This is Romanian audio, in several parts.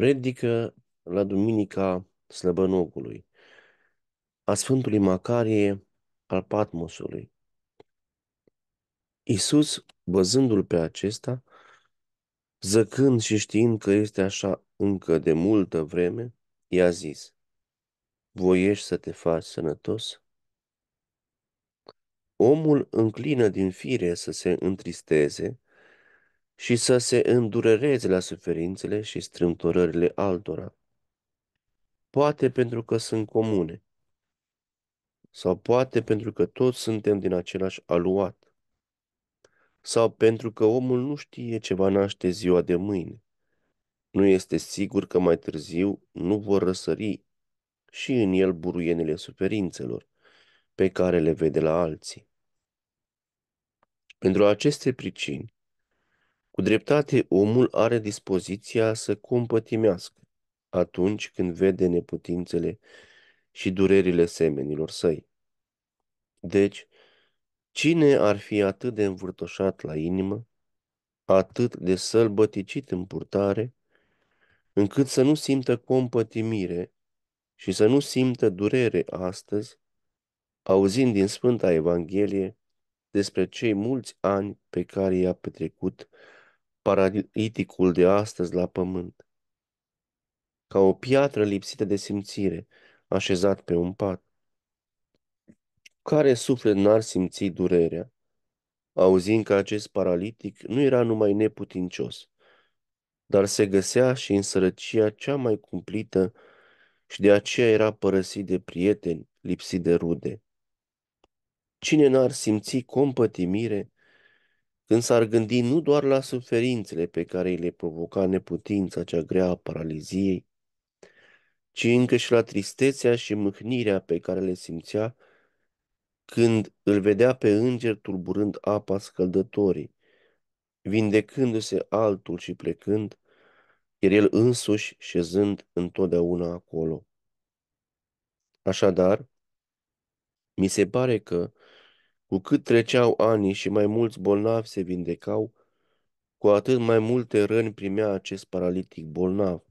predică la Duminica Slăbănogului, a Sfântului Macarie al Patmosului. Iisus, văzându-l pe acesta, zăcând și știind că este așa încă de multă vreme, i-a zis, voiești să te faci sănătos? Omul înclină din fire să se întristeze și să se îndurereze la suferințele și strâmtorările altora. Poate pentru că sunt comune, sau poate pentru că toți suntem din același aluat, sau pentru că omul nu știe ce va naște ziua de mâine. Nu este sigur că mai târziu nu vor răsări și în el buruienele suferințelor pe care le vede la alții. Pentru aceste pricini, cu dreptate, omul are dispoziția să compătimească atunci când vede neputințele și durerile semenilor săi. Deci, cine ar fi atât de învârtoșat la inimă, atât de sălbăticit în purtare, încât să nu simtă compătimire și să nu simtă durere astăzi, auzind din Sfânta Evanghelie despre cei mulți ani pe care i-a petrecut paraliticul de astăzi la pământ, ca o piatră lipsită de simțire, așezat pe un pat. Care suflet n-ar simți durerea, auzind că acest paralitic nu era numai neputincios, dar se găsea și în sărăcia cea mai cumplită și de aceea era părăsit de prieteni, lipsit de rude. Cine n-ar simți compătimire când s-ar gândi nu doar la suferințele pe care îi le provoca neputința cea grea a paraliziei, ci încă și la tristețea și mâhnirea pe care le simțea când îl vedea pe înger tulburând apa scăldătorii, vindecându-se altul și plecând, iar el însuși șezând întotdeauna acolo. Așadar, mi se pare că cu cât treceau ani și mai mulți bolnavi se vindecau, cu atât mai multe răni primea acest paralitic bolnav,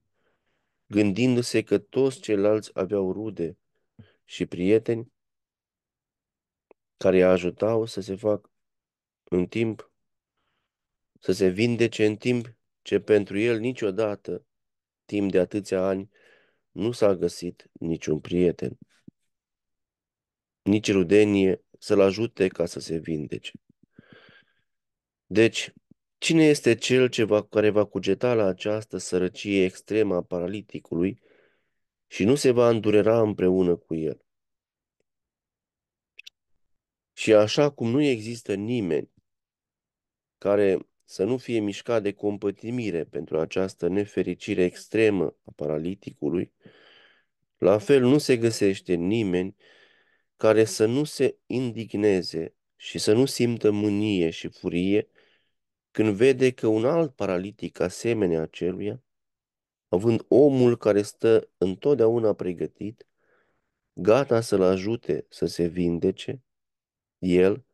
gândindu-se că toți ceilalți aveau rude și prieteni care îi ajutau să se facă în timp, să se vindece în timp ce pentru el niciodată, timp de atâția ani, nu s-a găsit niciun prieten, nici rudenie, să-l ajute ca să se vindece. Deci, cine este cel ce va, care va cugeta la această sărăcie extremă a paraliticului și nu se va îndurera împreună cu el? Și așa cum nu există nimeni care să nu fie mișcat de compătimire pentru această nefericire extremă a paraliticului, la fel nu se găsește nimeni care să nu se indigneze și să nu simtă mânie și furie când vede că un alt paralitic asemenea aceluia, având omul care stă întotdeauna pregătit, gata să-l ajute să se vindece, el,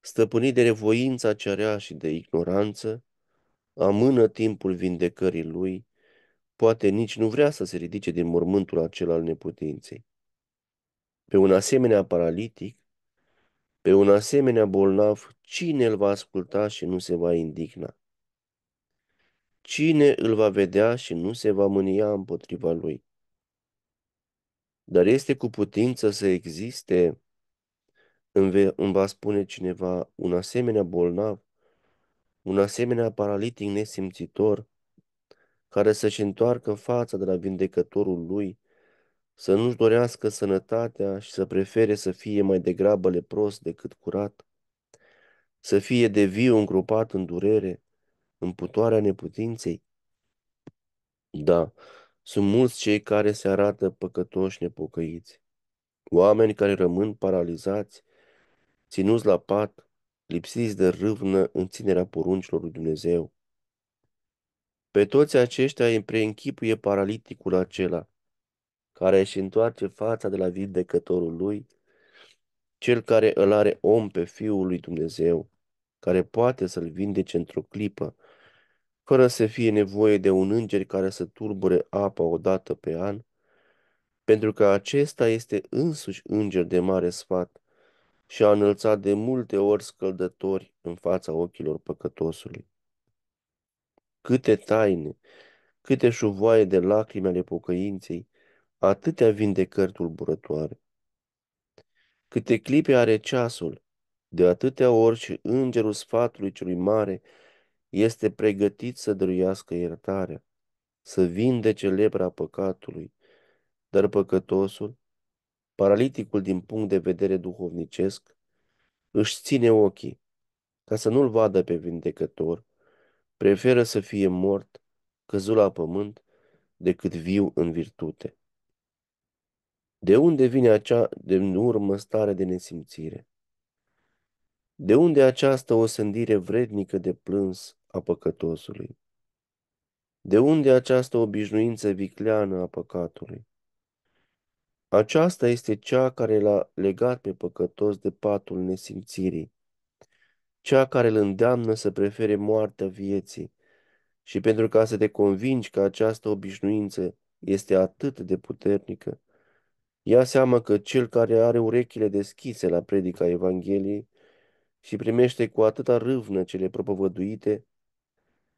stăpânit de revoința cerea și de ignoranță, amână timpul vindecării lui, poate nici nu vrea să se ridice din mormântul acela al neputinței. Pe un asemenea paralitic, pe un asemenea bolnav, cine îl va asculta și nu se va indigna? Cine îl va vedea și nu se va mânia împotriva lui? Dar este cu putință să existe, îmi va spune cineva, un asemenea bolnav, un asemenea paralitic nesimțitor, care să-și întoarcă fața de la vindecătorul lui să nu-și dorească sănătatea și să prefere să fie mai degrabă lepros decât curat, să fie de viu îngropat în durere, în putoarea neputinței? Da, sunt mulți cei care se arată păcătoși nepocăiți, oameni care rămân paralizați, ținuți la pat, lipsiți de râvnă în ținerea poruncilor lui Dumnezeu. Pe toți aceștia îi preînchipuie paraliticul acela, care își întoarce fața de la vindecătorul lui, cel care îl are om pe Fiul lui Dumnezeu, care poate să-l vindece într-o clipă, fără să fie nevoie de un înger care să turbure apa odată pe an, pentru că acesta este însuși înger de mare sfat și a înălțat de multe ori scăldători în fața ochilor păcătosului. Câte taine, câte șuvoaie de lacrime ale pocăinței, atâtea vindecări tulburătoare. Câte clipe are ceasul, de atâtea ori și îngerul sfatului celui mare este pregătit să dăruiască iertarea, să vindece lepra păcatului, dar păcătosul, paraliticul din punct de vedere duhovnicesc, își ține ochii ca să nu-l vadă pe vindecător, preferă să fie mort, căzut la pământ, decât viu în virtute. De unde vine acea de urmă stare de nesimțire? De unde această osândire vrednică de plâns a păcătosului? De unde această obișnuință vicleană a păcatului? Aceasta este cea care l-a legat pe păcătos de patul nesimțirii, cea care îl îndeamnă să prefere moartea vieții și pentru ca să te convingi că această obișnuință este atât de puternică, Ia seama că cel care are urechile deschise la predica Evangheliei și primește cu atâta râvnă cele propovăduite,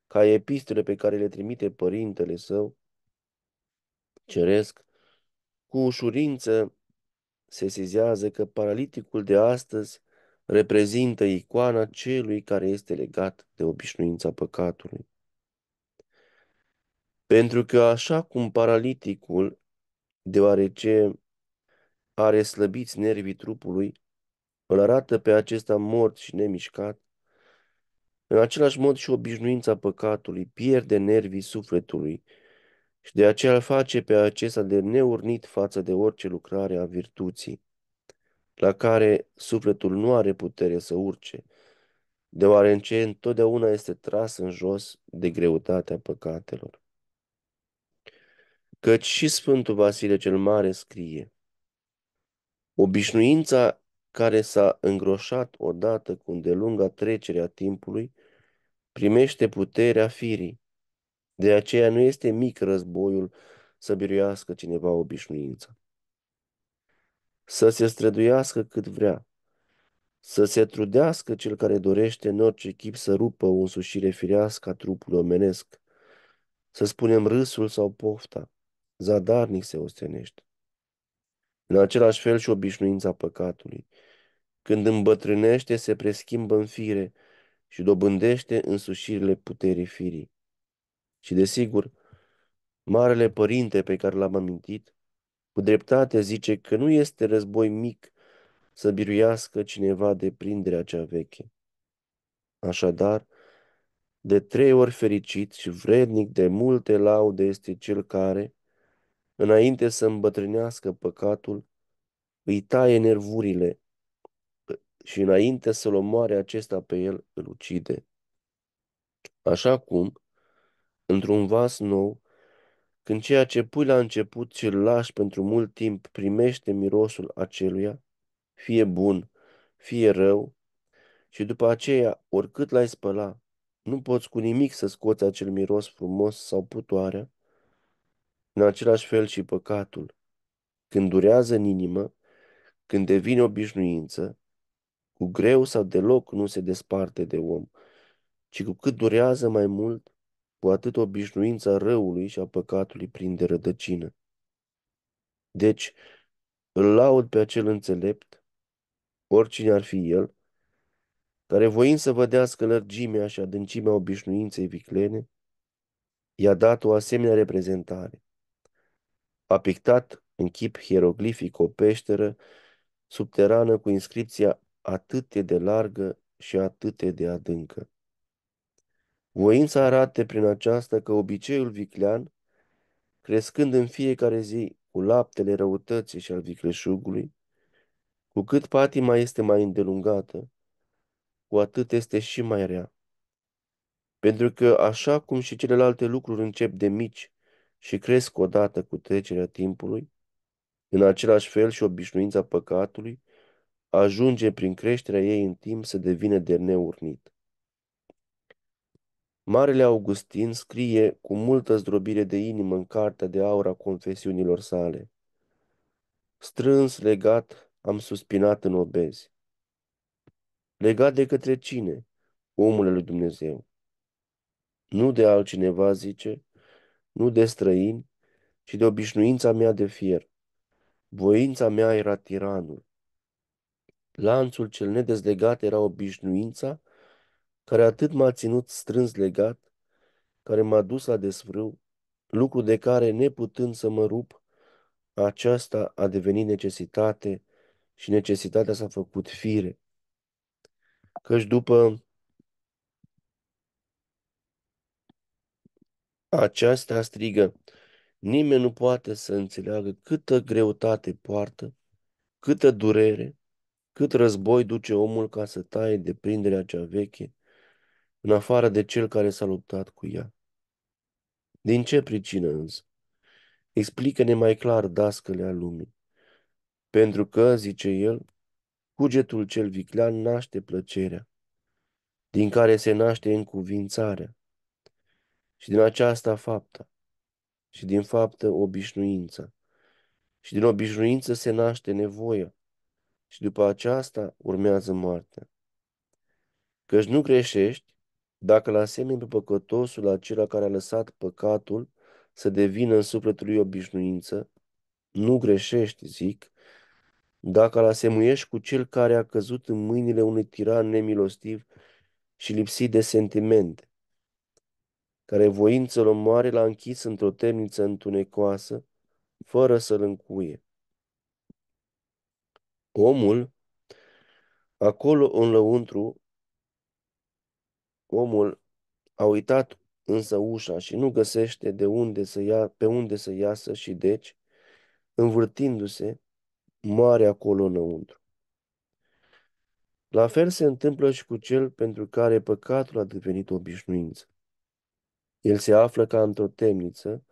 ca epistole pe care le trimite Părintele Său, ceresc, cu ușurință se sizează că paraliticul de astăzi reprezintă icoana celui care este legat de obișnuința păcatului. Pentru că așa cum paraliticul, deoarece are slăbiți nervii trupului, îl arată pe acesta mort și nemișcat, în același mod și obișnuința păcatului pierde nervii sufletului și de aceea îl face pe acesta de neurnit față de orice lucrare a virtuții, la care sufletul nu are putere să urce, deoarece întotdeauna este tras în jos de greutatea păcatelor. Căci și Sfântul Vasile cel Mare scrie, Obișnuința care s-a îngroșat odată cu îndelunga trecere a timpului primește puterea firii. De aceea nu este mic războiul să biruiască cineva obișnuința. Să se străduiască cât vrea, să se trudească cel care dorește în orice chip să rupă o însușire firească a trupului omenesc, să spunem râsul sau pofta, zadarnic se ostenește. În același fel și obișnuința păcatului. Când îmbătrânește, se preschimbă în fire și dobândește însușirile puterii firii. Și desigur, Marele Părinte pe care l-am amintit, cu dreptate zice că nu este război mic să biruiască cineva de prinderea cea veche. Așadar, de trei ori fericit și vrednic de multe laude este cel care, înainte să îmbătrânească păcatul, îi taie nervurile ă, și înainte să-l omoare acesta pe el, îl ucide. Așa cum, într-un vas nou, când ceea ce pui la început și îl lași pentru mult timp primește mirosul aceluia, fie bun, fie rău, și după aceea, oricât l-ai spăla, nu poți cu nimic să scoți acel miros frumos sau putoarea, în același fel și păcatul, când durează în inimă, când devine obișnuință, cu greu sau deloc nu se desparte de om, ci cu cât durează mai mult, cu atât obișnuința răului și a păcatului prinde rădăcină. Deci, îl laud pe acel înțelept, oricine ar fi el, care voind să vădească lărgimea și adâncimea obișnuinței viclene, i-a dat o asemenea reprezentare a pictat în chip hieroglific o peșteră subterană cu inscripția atât de largă și atât de adâncă. Voința arate prin aceasta că obiceiul viclean, crescând în fiecare zi cu laptele răutății și al vicleșugului, cu cât patima este mai îndelungată, cu atât este și mai rea. Pentru că, așa cum și celelalte lucruri încep de mici și cresc odată cu trecerea timpului, în același fel și obișnuința păcatului ajunge prin creșterea ei în timp să devină de neurnit. Marele Augustin scrie cu multă zdrobire de inimă în cartea de aur a confesiunilor sale. Strâns legat am suspinat în obezi. Legat de către cine? Omul lui Dumnezeu. Nu de altcineva, zice, nu de străini, ci de obișnuința mea de fier. Voința mea era tiranul. Lanțul cel nedezlegat era obișnuința care atât m-a ținut strâns legat, care m-a dus la desfrâu, lucru de care, neputând să mă rup, aceasta a devenit necesitate și necesitatea s-a făcut fire. Căci după Aceasta strigă, nimeni nu poate să înțeleagă câtă greutate poartă, câtă durere, cât război duce omul ca să taie deprinderea cea veche, în afară de cel care s-a luptat cu ea. Din ce pricină însă? Explică-ne mai clar dascălea lumii. Pentru că, zice el, cugetul cel viclean naște plăcerea, din care se naște încuvințarea, și din aceasta fapta și din faptă obișnuință. și din obișnuință se naște nevoia și după aceasta urmează moartea. Căci nu greșești dacă la asemenea pe păcătosul acela care a lăsat păcatul să devină în sufletul lui obișnuință, nu greșești, zic, dacă la asemuiești cu cel care a căzut în mâinile unui tiran nemilostiv și lipsit de sentimente, care voință-l omoare, l-a închis într-o temniță întunecoasă, fără să-l încuie. Omul, acolo în lăuntru, omul a uitat însă ușa și nu găsește de unde să ia, pe unde să iasă și deci, învârtindu-se, moare acolo înăuntru. La fel se întâmplă și cu cel pentru care păcatul a devenit obișnuință. El se află ca într-o temniță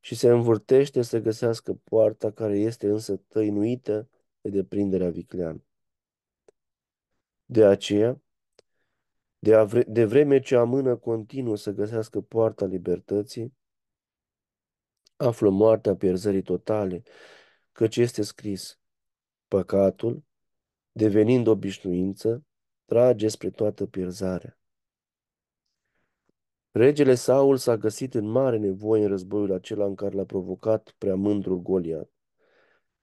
și se învârtește să găsească poarta care este însă tăinuită de deprinderea vicleană. De aceea, de, a vre- de vreme ce amână continuu să găsească poarta libertății, află moartea pierzării totale, căci este scris, păcatul, devenind obișnuință, trage spre toată pierzarea. Regele Saul s-a găsit în mare nevoie în războiul acela în care l-a provocat prea mândrul Goliat.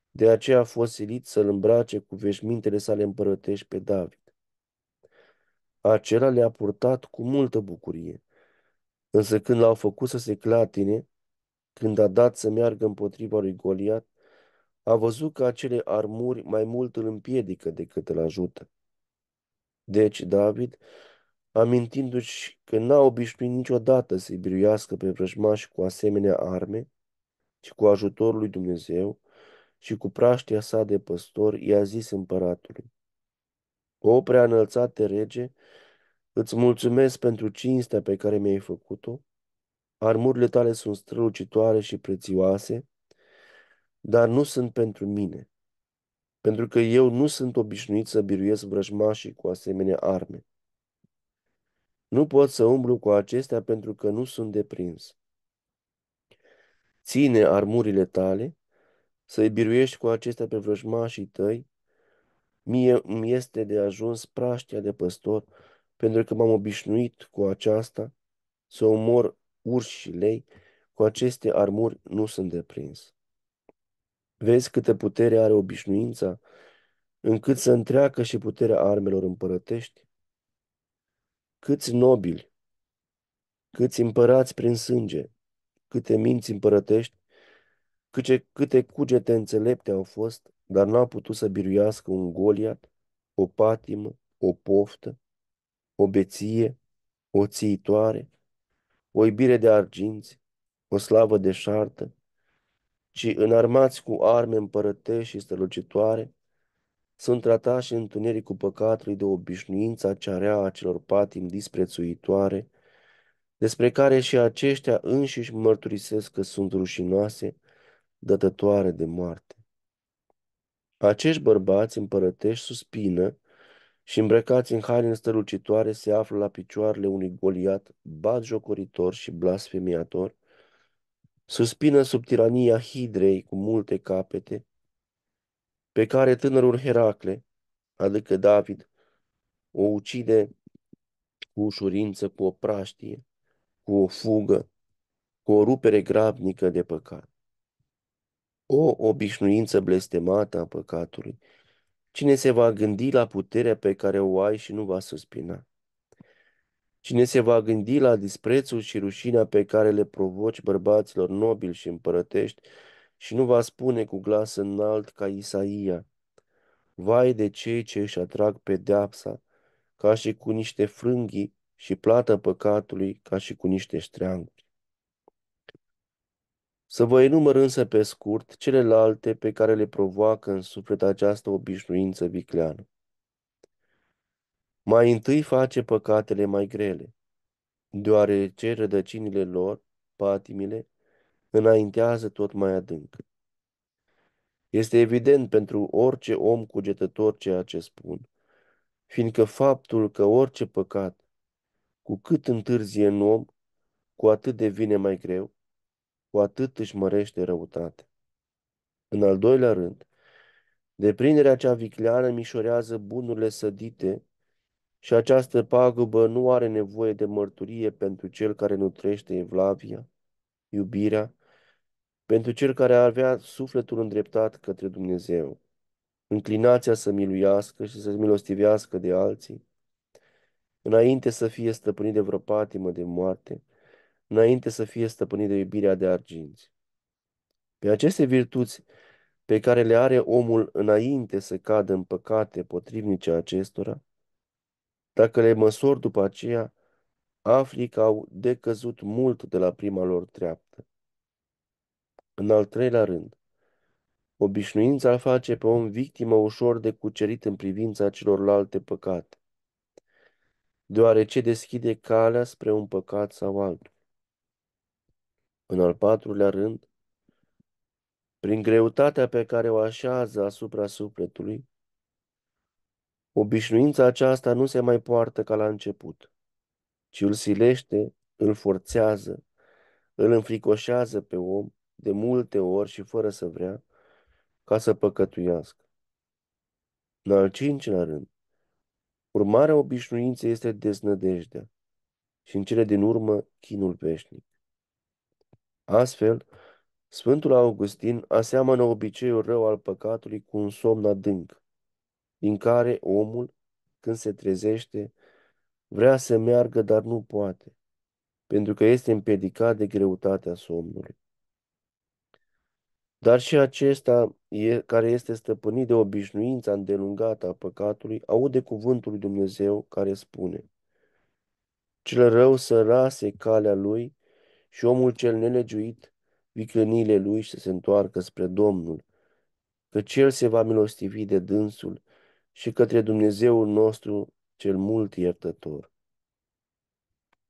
De aceea a fost silit să-l îmbrace cu veșmintele sale împărătești pe David. Acela le-a purtat cu multă bucurie. Însă când l-au făcut să se clatine, când a dat să meargă împotriva lui Goliat, a văzut că acele armuri mai mult îl împiedică decât îl ajută. Deci David amintindu-și că n-a obișnuit niciodată să-i biruiască pe vrăjmași cu asemenea arme, ci cu ajutorul lui Dumnezeu și cu praștia sa de păstor, i-a zis împăratului, O prea înălțate rege, îți mulțumesc pentru cinstea pe care mi-ai făcut-o, armurile tale sunt strălucitoare și prețioase, dar nu sunt pentru mine, pentru că eu nu sunt obișnuit să biruiesc vrăjmașii cu asemenea arme. Nu pot să umblu cu acestea pentru că nu sunt deprins. Ține armurile tale, să-i biruiești cu acestea pe vrăjmașii tăi. Mie îmi este de ajuns praștia de păstor, pentru că m-am obișnuit cu aceasta să omor urși și lei, cu aceste armuri nu sunt deprins. Vezi câtă putere are obișnuința, încât să întreacă și puterea armelor împărătești? câți nobili, câți împărați prin sânge, câte minți împărătești, câte, câte cugete înțelepte au fost, dar n-au putut să biruiască un goliat, o patimă, o poftă, o beție, o țiitoare, o iubire de arginți, o slavă de șartă, ci înarmați cu arme împărătești și strălucitoare, sunt tratași în întunericul păcatului de obișnuința cearea a celor patim disprețuitoare, despre care și aceștia înșiși mărturisesc că sunt rușinoase, dătătoare de moarte. Acești bărbați împărătești suspină și îmbrăcați în haine strălucitoare se află la picioarele unui goliat jocoritor și blasfemiator, suspină sub tirania hidrei cu multe capete, pe care tânărul Heracle, adică David, o ucide cu ușurință, cu o praștie, cu o fugă, cu o rupere grabnică de păcat. O obișnuință blestemată a păcatului. Cine se va gândi la puterea pe care o ai și nu va suspina? Cine se va gândi la disprețul și rușinea pe care le provoci bărbaților nobili și împărătești și nu va spune cu glas înalt ca Isaia, Vai de cei ce își atrag pedeapsa, ca și cu niște frânghii și plată păcatului ca și cu niște ștreanguri. Să vă enumăr însă pe scurt celelalte pe care le provoacă în suflet această obișnuință vicleană. Mai întâi face păcatele mai grele, deoarece rădăcinile lor, patimile, înaintează tot mai adânc. Este evident pentru orice om cugetător ceea ce spun, fiindcă faptul că orice păcat, cu cât întârzie în om, cu atât devine mai greu, cu atât își mărește răutate. În al doilea rând, deprinderea cea vicleană mișorează bunurile sădite și această pagubă nu are nevoie de mărturie pentru cel care nutrește evlavia, iubirea pentru cel care avea sufletul îndreptat către Dumnezeu, înclinația să miluiască și să milostivească de alții, înainte să fie stăpânit de vreo patimă de moarte, înainte să fie stăpânit de iubirea de arginți. Pe aceste virtuți pe care le are omul înainte să cadă în păcate potrivnice acestora, dacă le măsori după aceea, afli că au decăzut mult de la prima lor treaptă. În al treilea rând, obișnuința îl face pe om victimă ușor de cucerit în privința celorlalte păcate, deoarece deschide calea spre un păcat sau altul. În al patrulea rând, prin greutatea pe care o așează asupra sufletului, obișnuința aceasta nu se mai poartă ca la început, ci îl silește, îl forțează, îl înfricoșează pe om de multe ori și fără să vrea, ca să păcătuiască. În al cincilea rând, urmarea obișnuinței este deznădejdea și în cele din urmă chinul veșnic. Astfel, Sfântul Augustin aseamănă obiceiul rău al păcatului cu un somn adânc, din care omul, când se trezește, vrea să meargă, dar nu poate, pentru că este împiedicat de greutatea somnului. Dar și acesta, e, care este stăpânit de obișnuința îndelungată a păcatului, aude cuvântul lui Dumnezeu care spune Cel rău să rase calea lui și omul cel nelegiuit viclăniile lui și să se întoarcă spre Domnul, că Cel se va milostivi de dânsul și către Dumnezeul nostru cel mult iertător.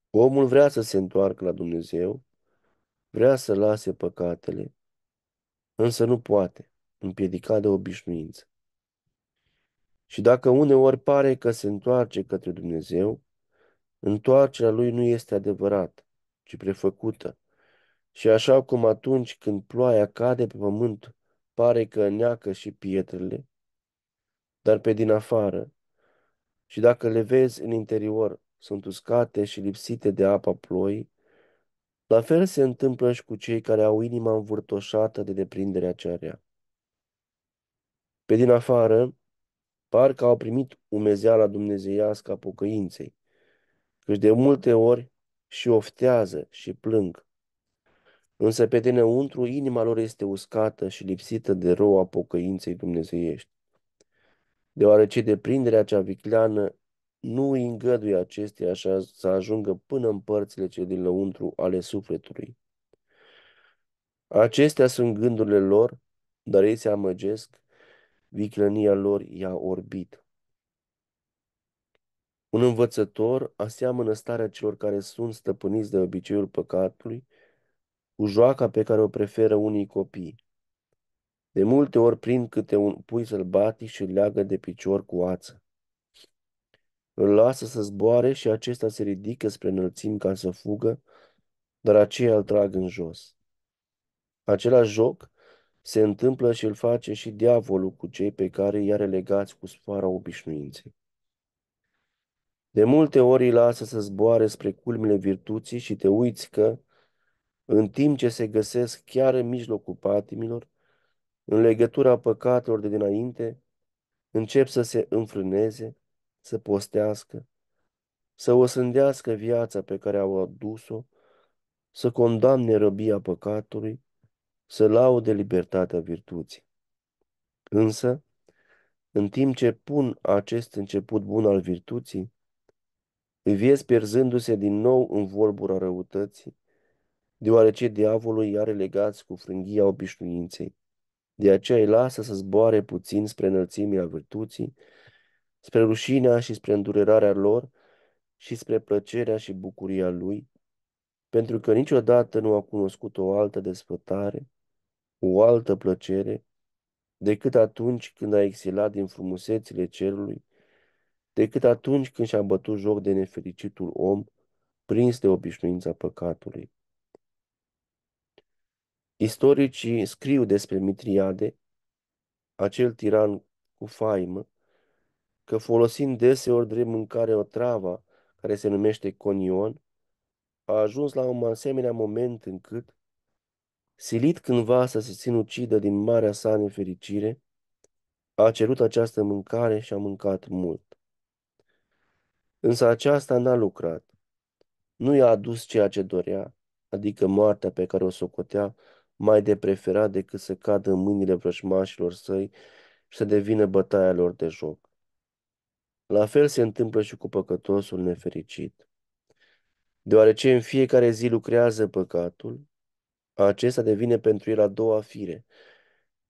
Omul vrea să se întoarcă la Dumnezeu, vrea să lase păcatele, însă nu poate, împiedica de obișnuință. Și dacă uneori pare că se întoarce către Dumnezeu, întoarcerea lui nu este adevărată, ci prefăcută. Și așa cum atunci când ploaia cade pe pământ, pare că neacă și pietrele, dar pe din afară, și dacă le vezi în interior, sunt uscate și lipsite de apa ploii, la fel se întâmplă și cu cei care au inima învârtoșată de deprinderea cea Pe din afară, parcă au primit umezeala dumnezeiască a pocăinței, căci de multe ori și oftează și plâng. Însă pe dinăuntru inima lor este uscată și lipsită de roa pocăinței dumnezeiești, deoarece deprinderea cea vicleană nu îi îngăduie acestea așa să ajungă până în părțile ce din lăuntru ale sufletului. Acestea sunt gândurile lor, dar ei se amăgesc, viclănia lor i-a orbit. Un învățător aseamănă starea celor care sunt stăpâniți de obiceiul păcatului cu joaca pe care o preferă unii copii. De multe ori prind câte un pui sălbatic și leagă de picior cu ață. Îl lasă să zboare și acesta se ridică spre înălțim ca să fugă, dar aceia îl trag în jos. Același joc se întâmplă și îl face și diavolul cu cei pe care i-are legați cu sfoara obișnuinței. De multe ori îi lasă să zboare spre culmile virtuții și te uiți că, în timp ce se găsesc chiar în mijlocul patimilor, în legătura păcatelor de dinainte, încep să se înfrâneze, să postească, să o sândească viața pe care au adus-o, să condamne răbia păcatului, să laude libertatea virtuții. Însă, în timp ce pun acest început bun al virtuții, îi vieți pierzându-se din nou în vorbura răutății, deoarece diavolul i are legați cu frânghia obișnuinței. De aceea îi lasă să zboare puțin spre înălțimea virtuții spre rușinea și spre îndurerarea lor și spre plăcerea și bucuria lui, pentru că niciodată nu a cunoscut o altă desfătare, o altă plăcere, decât atunci când a exilat din frumusețile cerului, decât atunci când și-a bătut joc de nefericitul om, prins de obișnuința păcatului. Istoricii scriu despre Mitriade, acel tiran cu faimă, că folosind deseori drept mâncare o travă care se numește conion, a ajuns la un asemenea moment încât, silit cândva să se ucidă din marea sa nefericire, a cerut această mâncare și a mâncat mult. Însă aceasta n-a lucrat. Nu i-a adus ceea ce dorea, adică moartea pe care o socotea mai de preferat decât să cadă în mâinile vrăjmașilor săi și să devină bătaia lor de joc. La fel se întâmplă și cu păcătosul nefericit. Deoarece în fiecare zi lucrează păcatul, acesta devine pentru el a doua fire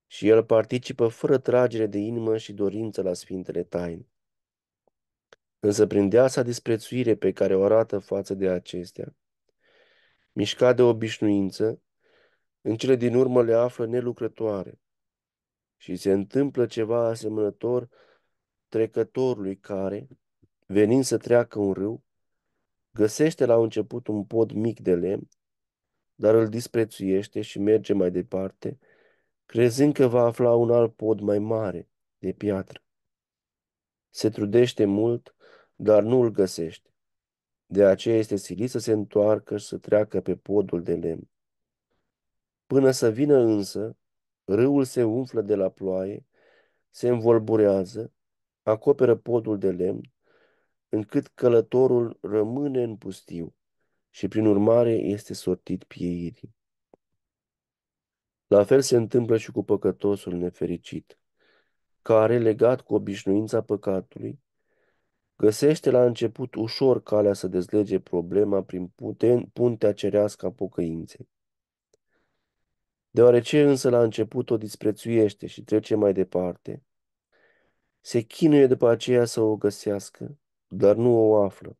și el participă fără tragere de inimă și dorință la Sfintele Taine. Însă prin deasa disprețuire pe care o arată față de acestea, mișcat de obișnuință, în cele din urmă le află nelucrătoare și se întâmplă ceva asemănător trecătorului care, venind să treacă un râu, găsește la început un pod mic de lemn, dar îl disprețuiește și merge mai departe, crezând că va afla un alt pod mai mare, de piatră. Se trudește mult, dar nu îl găsește. De aceea este silit să se întoarcă și să treacă pe podul de lemn. Până să vină însă, râul se umflă de la ploaie, se învolburează acoperă podul de lemn, încât călătorul rămâne în pustiu și prin urmare este sortit pieirii. La fel se întâmplă și cu păcătosul nefericit, care, legat cu obișnuința păcatului, găsește la început ușor calea să dezlege problema prin puten, puntea cerească a pocăinței. Deoarece însă la început o disprețuiește și trece mai departe, se chinuie după aceea să o găsească, dar nu o află,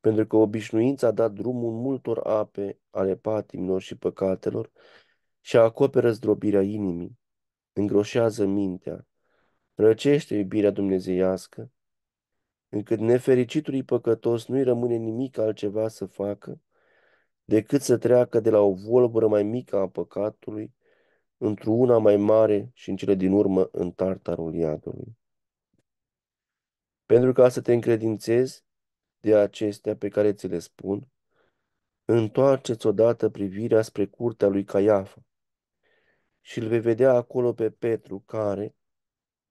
pentru că obișnuința a dat drumul multor ape ale patimilor și păcatelor și acoperă zdrobirea inimii, îngroșează mintea, răcește iubirea dumnezeiască, încât nefericitului păcătos nu-i rămâne nimic altceva să facă decât să treacă de la o volbură mai mică a păcatului într-una mai mare și în cele din urmă în tartarul iadului pentru ca să te încredințezi de acestea pe care ți le spun, întoarceți odată privirea spre curtea lui Caiafa și îl vei vedea acolo pe Petru care,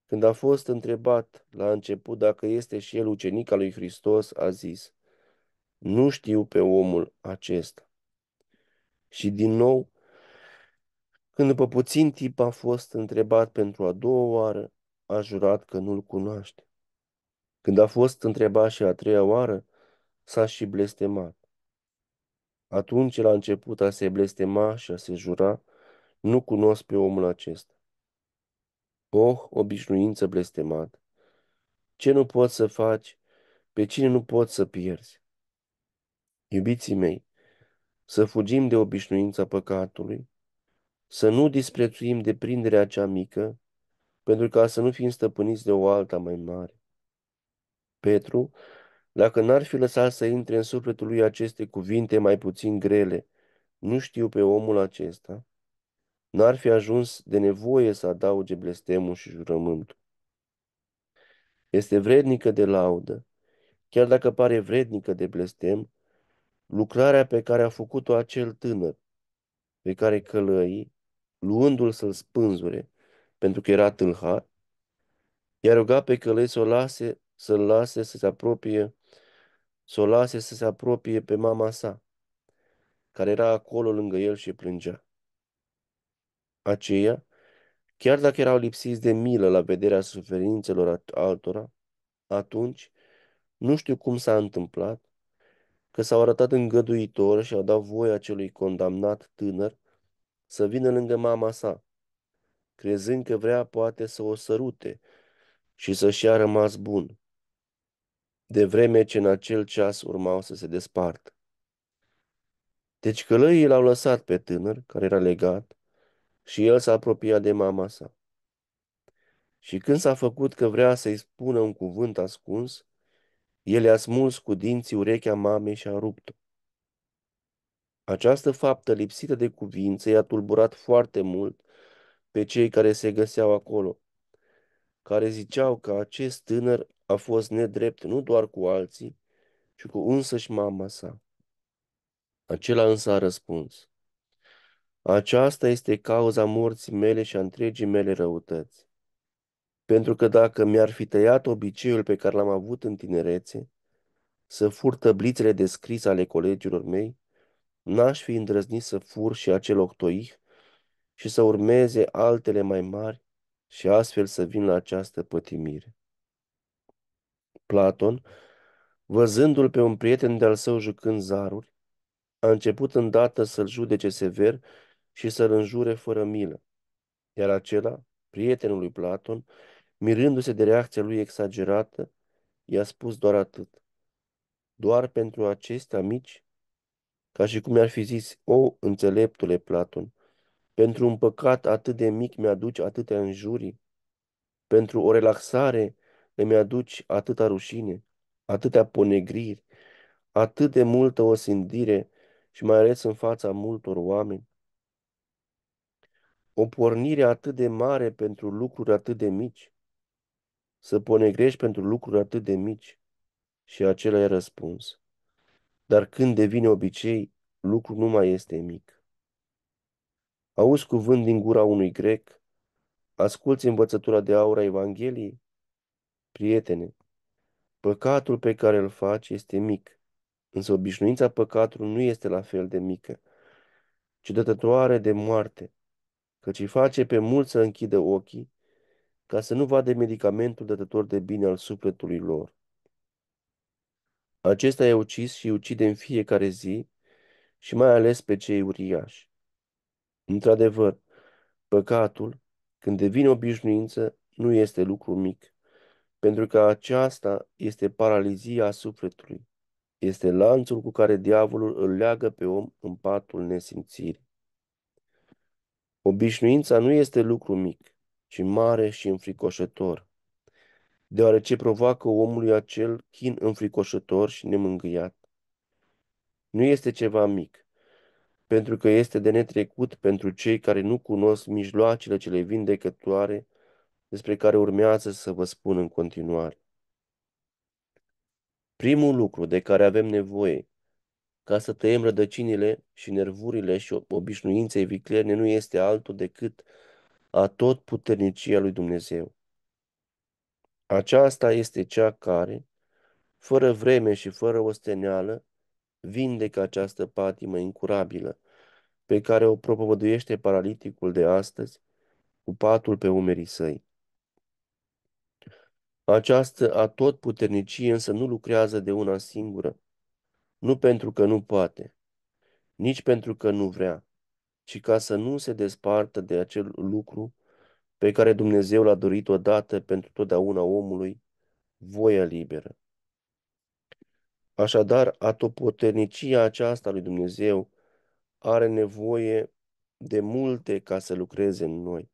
când a fost întrebat la început dacă este și el ucenic al lui Hristos, a zis, nu știu pe omul acesta. Și din nou, când după puțin timp a fost întrebat pentru a doua oară, a jurat că nu-l cunoaște. Când a fost întrebat și a treia oară, s-a și blestemat. Atunci el a început a se blestema și a se jura, nu cunosc pe omul acesta. Oh, obișnuință blestemată! Ce nu poți să faci, pe cine nu poți să pierzi? Iubiții mei, să fugim de obișnuința păcatului, să nu disprețuim deprinderea cea mică, pentru ca să nu fim stăpâniți de o alta mai mare. Petru, dacă n-ar fi lăsat să intre în sufletul lui aceste cuvinte mai puțin grele, nu știu pe omul acesta, n-ar fi ajuns de nevoie să adauge blestemul și jurământul. Este vrednică de laudă, chiar dacă pare vrednică de blestem, lucrarea pe care a făcut-o acel tânăr, pe care călăi, luându-l să-l spânzure, pentru că era tâlhar, i-a rugat pe călăi să o lase să-l lase să se apropie, să o lase să se apropie pe mama sa, care era acolo lângă el și plângea. Aceia, chiar dacă erau lipsiți de milă la vederea suferințelor altora, atunci, nu știu cum s-a întâmplat, că s-au arătat îngăduitor și au dat voie acelui condamnat tânăr să vină lângă mama sa, crezând că vrea poate să o sărute și să-și a rămas bun de vreme ce în acel ceas urmau să se despartă. Deci călăii l-au lăsat pe tânăr, care era legat, și el s-a apropiat de mama sa. Și când s-a făcut că vrea să-i spună un cuvânt ascuns, el i-a smuls cu dinții urechea mamei și a rupt-o. Această faptă lipsită de cuvință i-a tulburat foarte mult pe cei care se găseau acolo, care ziceau că acest tânăr a fost nedrept nu doar cu alții, ci cu însăși mama sa. Acela însă a răspuns. Aceasta este cauza morții mele și a întregii mele răutăți. Pentru că dacă mi-ar fi tăiat obiceiul pe care l-am avut în tinerețe, să fur tăblițele de scris ale colegilor mei, n-aș fi îndrăznit să fur și acel octoih și să urmeze altele mai mari și astfel să vin la această pătimire. Platon, văzându-l pe un prieten de-al său jucând zaruri, a început îndată să-l judece sever și să-l înjure fără milă. Iar acela, prietenul lui Platon, mirându-se de reacția lui exagerată, i-a spus doar atât. Doar pentru acestea mici, ca și cum i-ar fi zis, o, înțeleptule Platon, pentru un păcat atât de mic mi-aduci atâtea înjurii, pentru o relaxare îmi aduci atâta rușine, atâtea ponegriri, atât de multă osindire și mai ales în fața multor oameni? O pornire atât de mare pentru lucruri atât de mici? Să ponegrești pentru lucruri atât de mici? Și acela e răspuns. Dar când devine obicei, lucrul nu mai este mic. Auzi cuvânt din gura unui grec, asculți învățătura de aur a Evangheliei, Prietene, păcatul pe care îl faci este mic, însă obișnuința păcatului nu este la fel de mică, ci dătătoare de moarte, căci îi face pe mulți să închidă ochii ca să nu vadă medicamentul dătător de bine al sufletului lor. Acesta e ucis și ucide în fiecare zi și mai ales pe cei uriași. Într-adevăr, păcatul, când devine obișnuință, nu este lucru mic pentru că aceasta este paralizia sufletului. Este lanțul cu care diavolul îl leagă pe om în patul nesimțirii. Obișnuința nu este lucru mic, ci mare și înfricoșător, deoarece provoacă omului acel chin înfricoșător și nemângâiat. Nu este ceva mic, pentru că este de netrecut pentru cei care nu cunosc mijloacele cele vindecătoare despre care urmează să vă spun în continuare. Primul lucru de care avem nevoie ca să tăiem rădăcinile și nervurile și obișnuinței viclene nu este altul decât a tot puternicia lui Dumnezeu. Aceasta este cea care, fără vreme și fără steneală, vindecă această patimă incurabilă pe care o propovăduiește paraliticul de astăzi cu patul pe umerii săi. Această atotputernicie însă nu lucrează de una singură, nu pentru că nu poate, nici pentru că nu vrea, ci ca să nu se despartă de acel lucru pe care Dumnezeu l-a dorit odată pentru totdeauna omului, voia liberă. Așadar, atopoternicia aceasta lui Dumnezeu are nevoie de multe ca să lucreze în noi.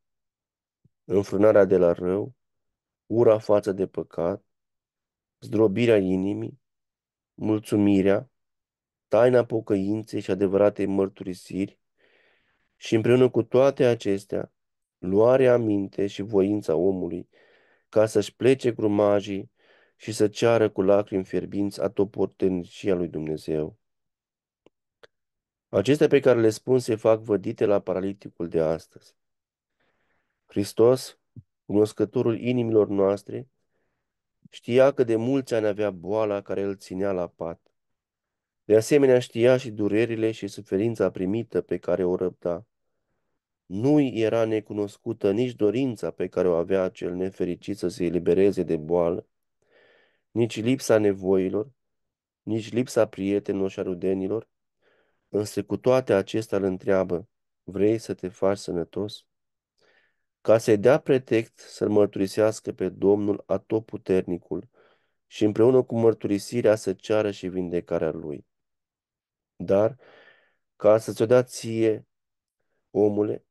Înfrânarea de la rău, ura față de păcat, zdrobirea inimii, mulțumirea, taina pocăinței și adevăratei mărturisiri și împreună cu toate acestea, luarea minte și voința omului ca să-și plece grumajii și să ceară cu lacrimi fierbinți atopotenicia lui Dumnezeu. Acestea pe care le spun se fac vădite la paraliticul de astăzi. Hristos cunoscătorul inimilor noastre, știa că de mulți ani avea boala care îl ținea la pat. De asemenea știa și durerile și suferința primită pe care o răbda. Nu-i era necunoscută nici dorința pe care o avea cel nefericit să se elibereze de boală, nici lipsa nevoilor, nici lipsa prietenilor și arudenilor, însă cu toate acestea îl întreabă, vrei să te faci sănătos? ca să-i dea pretext să-L mărturisească pe Domnul Atotputernicul și împreună cu mărturisirea să ceară și vindecarea Lui. Dar, ca să ți-o dea ție, omule,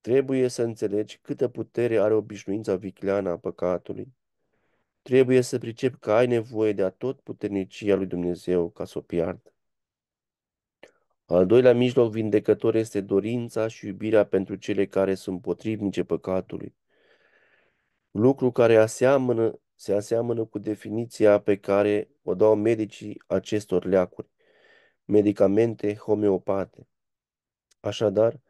trebuie să înțelegi câtă putere are obișnuința vicleană a păcatului. Trebuie să pricepi că ai nevoie de atot puternicia lui Dumnezeu ca să o pierd. Al doilea mijloc vindecător este dorința și iubirea pentru cele care sunt potrivnice păcatului. Lucru care aseamănă, se aseamănă cu definiția pe care o dau medicii acestor leacuri, medicamente homeopate. Așadar,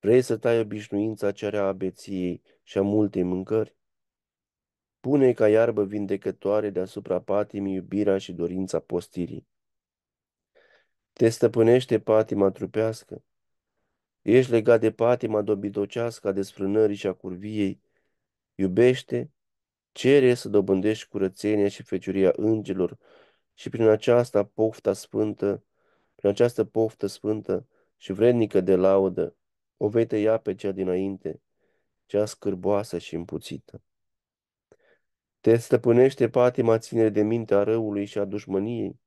vrei să tai obișnuința cerea a beției și a multei mâncări? Pune ca iarbă vindecătoare deasupra patimii iubirea și dorința postirii. Te stăpânește patima trupească. Ești legat de patima dobitocească a desfrânării și a curviei. Iubește, cere să dobândești curățenia și feciuria îngelor și prin aceasta pofta sfântă, prin această poftă sfântă și vrednică de laudă, o vei tăia pe cea dinainte, cea scârboasă și împuțită. Te stăpânește patima ținere de minte a răului și a dușmăniei.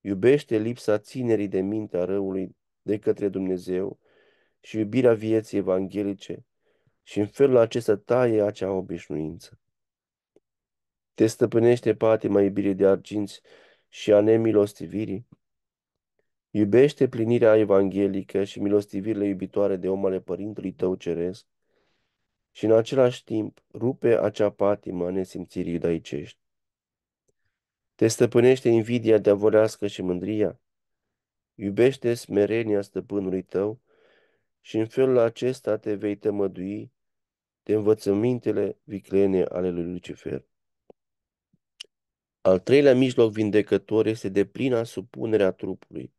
Iubește lipsa ținerii de minte a răului de către Dumnezeu și iubirea vieții evanghelice și în felul acesta taie acea obișnuință. Te stăpânește patima iubirii de arginți și a nemilostivirii. Iubește plinirea evanghelică și milostivirile iubitoare de om ale părintului tău ceresc și în același timp rupe acea patima nesimțirii iudaicești. Te stăpânește invidia deavolească și mândria? Iubește smerenia stăpânului tău și în felul acesta te vei tămădui de învățămintele viclene ale lui Lucifer. Al treilea mijloc vindecător este deplina supunerea trupului,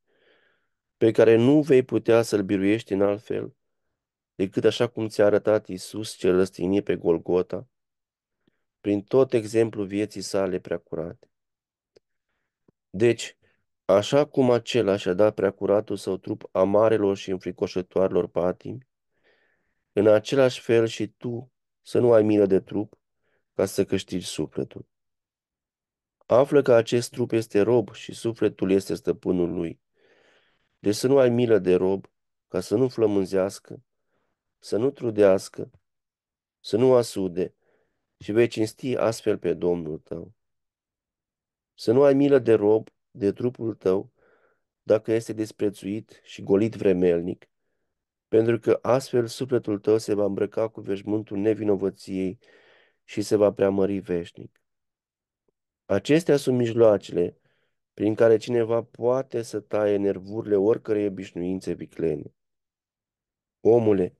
pe care nu vei putea să-l biruiești în altfel decât așa cum ți-a arătat Iisus cel răstignit pe Golgota, prin tot exemplu vieții sale prea curate. Deci, așa cum acela și-a dat curatul său trup amarelor și înfricoșătoarelor patimi, în același fel și tu să nu ai milă de trup ca să câștigi sufletul. Află că acest trup este rob și sufletul este stăpânul lui. Deci să nu ai milă de rob ca să nu flămânzească, să nu trudească, să nu asude și vei cinsti astfel pe Domnul tău. Să nu ai milă de rob, de trupul tău, dacă este desprețuit și golit vremelnic, pentru că astfel sufletul tău se va îmbrăca cu veșmântul nevinovăției și se va preamări veșnic. Acestea sunt mijloacele prin care cineva poate să taie nervurile oricărei obișnuințe viclene. Omule,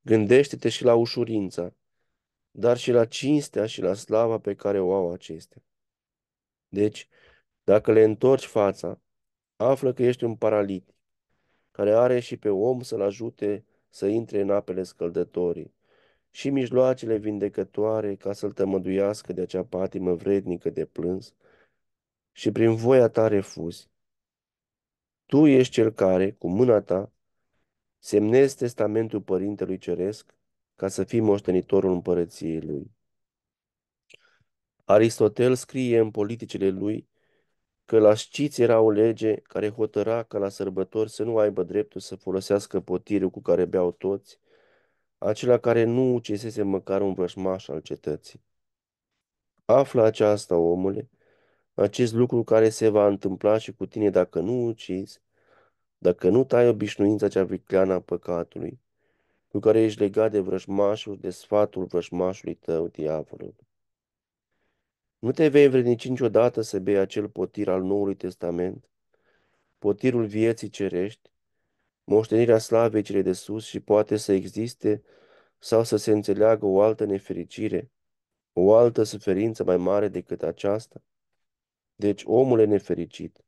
gândește-te și la ușurința, dar și la cinstea și la slava pe care o au acestea. Deci, dacă le întorci fața, află că ești un paralitic, care are și pe om să-l ajute să intre în apele scăldătorii și mijloacele vindecătoare ca să-l tămăduiască de acea patimă vrednică de plâns și prin voia ta refuzi. Tu ești cel care, cu mâna ta, semnezi testamentul Părintelui Ceresc ca să fii moștenitorul împărăției Lui. Aristotel scrie în politicile lui că la știți era o lege care hotăra ca la sărbători să nu aibă dreptul să folosească potirul cu care beau toți, acela care nu ucisese măcar un vrășmaș al cetății. Află aceasta, omule, acest lucru care se va întâmpla și cu tine dacă nu ucizi, dacă nu tai obișnuința cea vicleană a păcatului, cu care ești legat de vrăjmașul, de sfatul vrăjmașului tău, diavolul. Nu te vei învrednici niciodată să bei acel potir al Noului Testament, potirul vieții cerești, moștenirea slavei cele de sus și poate să existe sau să se înțeleagă o altă nefericire, o altă suferință mai mare decât aceasta? Deci, e nefericit,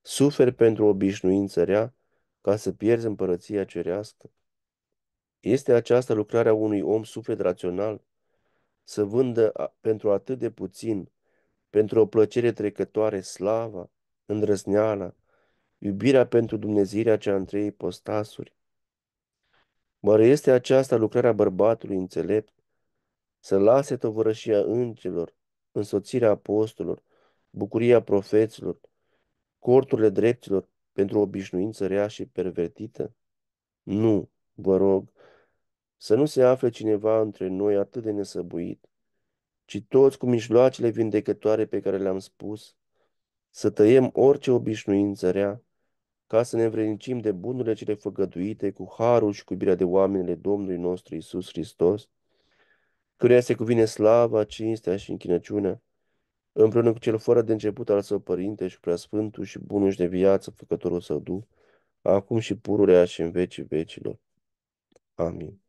suferi pentru obișnuință rea ca să pierzi împărăția cerească? Este aceasta lucrarea unui om suflet rațional, să vândă pentru atât de puțin, pentru o plăcere trecătoare, slava, îndrăzneala, iubirea pentru Dumnezeirea cea întrei postasuri. Oare este aceasta lucrarea bărbatului înțelept, să lase tovărășia îngelor, însoțirea apostolilor, bucuria profeților, corturile dreptilor pentru obișnuință rea și pervertită? Nu, vă rog, să nu se afle cineva între noi atât de nesăbuit, ci toți cu mijloacele vindecătoare pe care le-am spus, să tăiem orice obișnuință rea, ca să ne învrednicim de bunurile cele făgăduite cu harul și cu iubirea de oamenile Domnului nostru Isus Hristos, căruia se cuvine slava, cinstea și închinăciunea, împreună cu cel fără de început al său părinte și preasfântul și bunul și de viață, făcătorul său Duh, acum și pururea și în vecii vecilor. Amin.